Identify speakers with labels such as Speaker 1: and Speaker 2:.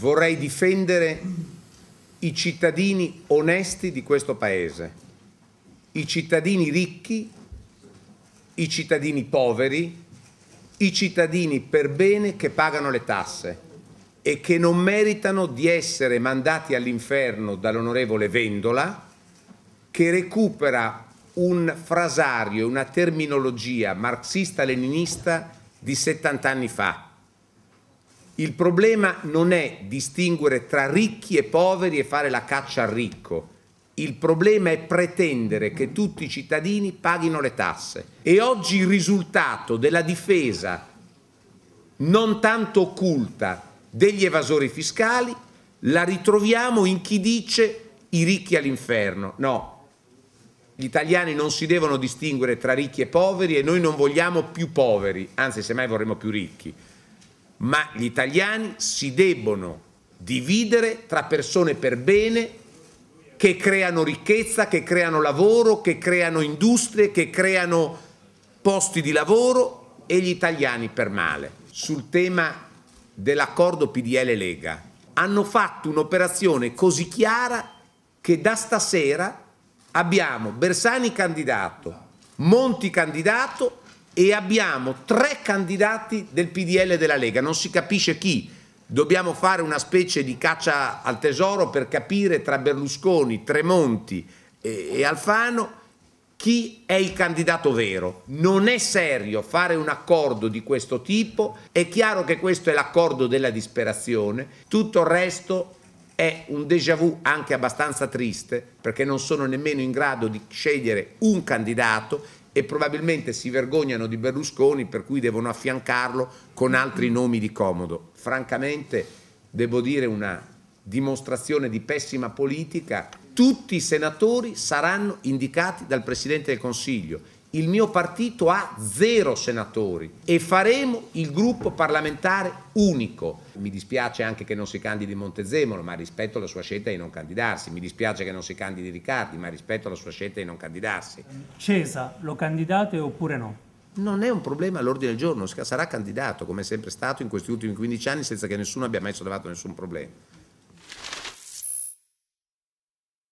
Speaker 1: vorrei difendere i cittadini onesti di questo Paese, i cittadini ricchi, i cittadini poveri, i cittadini per bene che pagano le tasse e che non meritano di essere mandati all'inferno dall'onorevole Vendola che recupera un frasario, una terminologia marxista-leninista di 70 anni fa il problema non è distinguere tra ricchi e poveri e fare la caccia al ricco. Il problema è pretendere che tutti i cittadini paghino le tasse. E oggi il risultato della difesa non tanto occulta degli evasori fiscali la ritroviamo in chi dice i ricchi all'inferno. No, gli italiani non si devono distinguere tra ricchi e poveri e noi non vogliamo più poveri, anzi semmai vorremmo più ricchi ma gli italiani si debbono dividere tra persone per bene che creano ricchezza, che creano lavoro, che creano industrie, che creano posti di lavoro e gli italiani per male. Sul tema dell'accordo PDL-Lega hanno fatto un'operazione così chiara che da stasera abbiamo Bersani candidato, Monti candidato e abbiamo tre candidati del PDL della Lega, non si capisce chi. Dobbiamo fare una specie di caccia al tesoro per capire tra Berlusconi, Tremonti e, e Alfano chi è il candidato vero. Non è serio fare un accordo di questo tipo, è chiaro che questo è l'accordo della disperazione, tutto il resto è un déjà vu anche abbastanza triste perché non sono nemmeno in grado di scegliere un candidato e probabilmente si vergognano di Berlusconi per cui devono affiancarlo con altri nomi di comodo. Francamente devo dire una dimostrazione di pessima politica, tutti i senatori saranno indicati dal Presidente del Consiglio il mio partito ha zero senatori e faremo il gruppo parlamentare unico. Mi dispiace anche che non si candidi Montezemolo, ma rispetto alla sua scelta di non candidarsi. Mi dispiace che non si candidi Riccardi, ma rispetto alla sua scelta di non candidarsi. Cesa, lo candidate oppure no? Non è un problema all'ordine del giorno, sarà candidato come è sempre stato in questi ultimi 15 anni senza che nessuno abbia mai sollevato nessun problema.